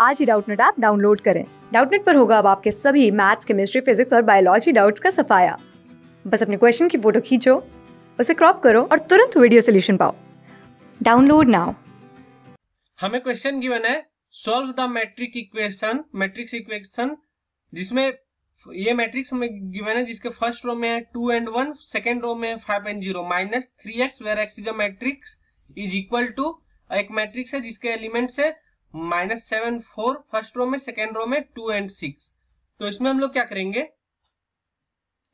आज ही Doubtnut app download करें डाउटनेट पर होगा अब आपके सभी मैथ्स केमिस्ट्री फिजिक्स और बायोलॉजी डाउट्स का सफाया बस अपने क्वेश्चन की फोटो खींचो उसे क्रॉप करो और तुरंत वीडियो सोल्यूशन पाओ डाउनलोड नाउ हमें क्वेश्चन गिवन है solve the matrix equation matrix equation जिसमें ये मैट्रिक्स हमें गिवन है जिसके फर्स्ट रो में है two and one second row में five and zero minus three x where x is a matrix is equal to एक मैट्रिक्स है जिसके एलिमेंट्स है minus seven four first row में सेकेंड रो में टू एंड सिक्स तो इसमें हम लोग क्या करेंगे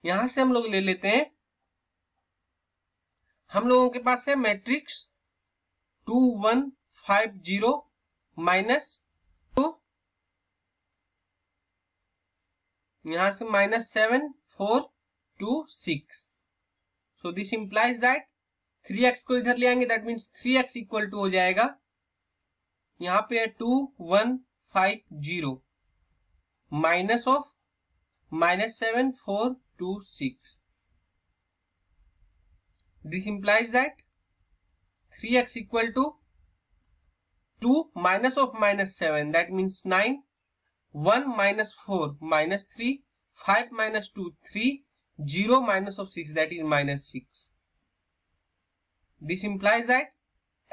यहां से हम लोग ले लेते हैं हम लोगों के पास है matrix two one five zero minus two यहां से minus seven four two six so this implies that three x को इधर ले आएंगे that means three x equal to हो जाएगा यहां पे है two one five zero minus of minus seven four two six this implies that three x equal to two minus of minus seven that means nine one minus four minus three five minus two three zero minus of six that is minus six this implies that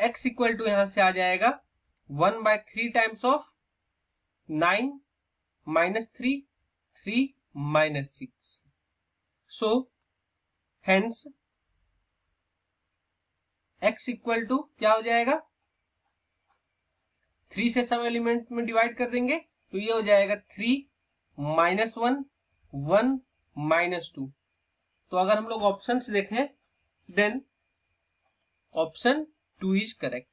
x equal to यहां से आ जाएगा one by three times of nine minus three three minus six so hence x equal to क्या हो जाएगा three से सब element में डिवाइड कर देंगे तो ये हो जाएगा three minus one one minus two तो अगर हम लोग ऑप्शन देखें then option two is correct